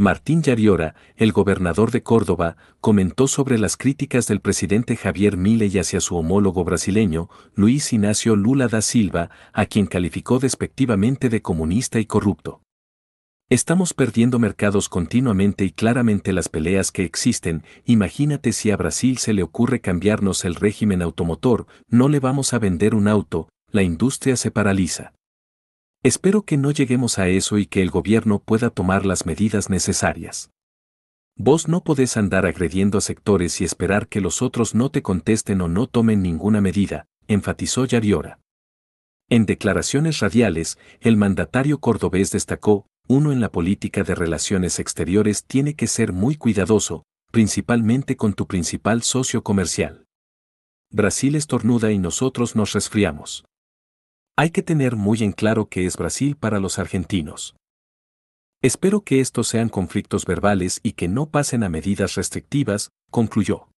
Martín Yariora, el gobernador de Córdoba, comentó sobre las críticas del presidente Javier Milei hacia su homólogo brasileño, Luis Ignacio Lula da Silva, a quien calificó despectivamente de comunista y corrupto. Estamos perdiendo mercados continuamente y claramente las peleas que existen, imagínate si a Brasil se le ocurre cambiarnos el régimen automotor, no le vamos a vender un auto, la industria se paraliza. Espero que no lleguemos a eso y que el gobierno pueda tomar las medidas necesarias. Vos no podés andar agrediendo a sectores y esperar que los otros no te contesten o no tomen ninguna medida, enfatizó Yariora. En declaraciones radiales, el mandatario cordobés destacó, uno en la política de relaciones exteriores tiene que ser muy cuidadoso, principalmente con tu principal socio comercial. Brasil estornuda y nosotros nos resfriamos hay que tener muy en claro que es Brasil para los argentinos. Espero que estos sean conflictos verbales y que no pasen a medidas restrictivas, concluyó.